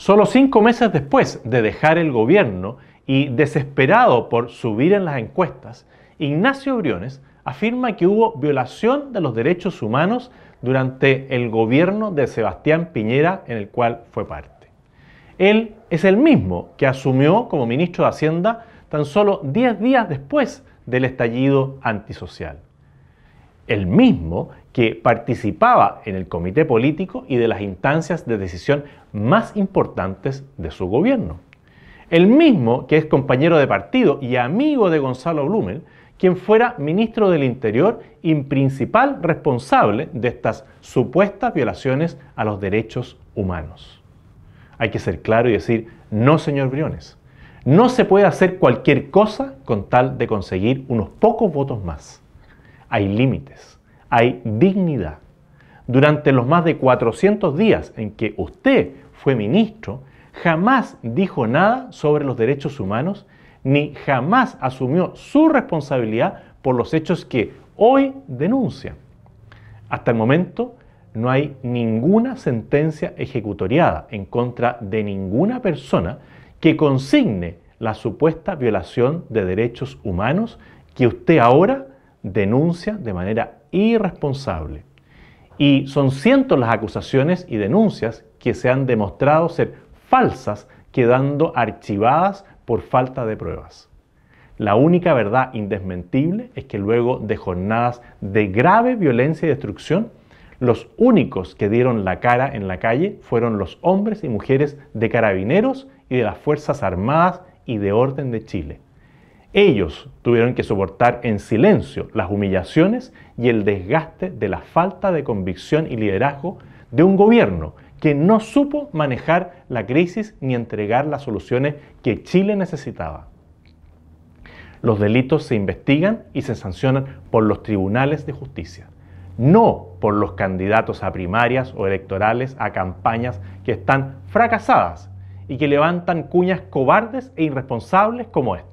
Solo cinco meses después de dejar el gobierno y desesperado por subir en las encuestas, Ignacio Briones afirma que hubo violación de los derechos humanos durante el gobierno de Sebastián Piñera en el cual fue parte. Él es el mismo que asumió como ministro de Hacienda tan solo 10 días después del estallido antisocial el mismo que participaba en el comité político y de las instancias de decisión más importantes de su gobierno. El mismo que es compañero de partido y amigo de Gonzalo Blumen, quien fuera ministro del Interior y principal responsable de estas supuestas violaciones a los derechos humanos. Hay que ser claro y decir, no señor Briones, no se puede hacer cualquier cosa con tal de conseguir unos pocos votos más hay límites, hay dignidad. Durante los más de 400 días en que usted fue ministro, jamás dijo nada sobre los derechos humanos ni jamás asumió su responsabilidad por los hechos que hoy denuncia. Hasta el momento no hay ninguna sentencia ejecutoriada en contra de ninguna persona que consigne la supuesta violación de derechos humanos que usted ahora denuncia de manera irresponsable. Y son cientos las acusaciones y denuncias que se han demostrado ser falsas, quedando archivadas por falta de pruebas. La única verdad indesmentible es que luego de jornadas de grave violencia y destrucción, los únicos que dieron la cara en la calle fueron los hombres y mujeres de carabineros y de las Fuerzas Armadas y de Orden de Chile. Ellos tuvieron que soportar en silencio las humillaciones y el desgaste de la falta de convicción y liderazgo de un gobierno que no supo manejar la crisis ni entregar las soluciones que Chile necesitaba. Los delitos se investigan y se sancionan por los tribunales de justicia, no por los candidatos a primarias o electorales a campañas que están fracasadas y que levantan cuñas cobardes e irresponsables como esta.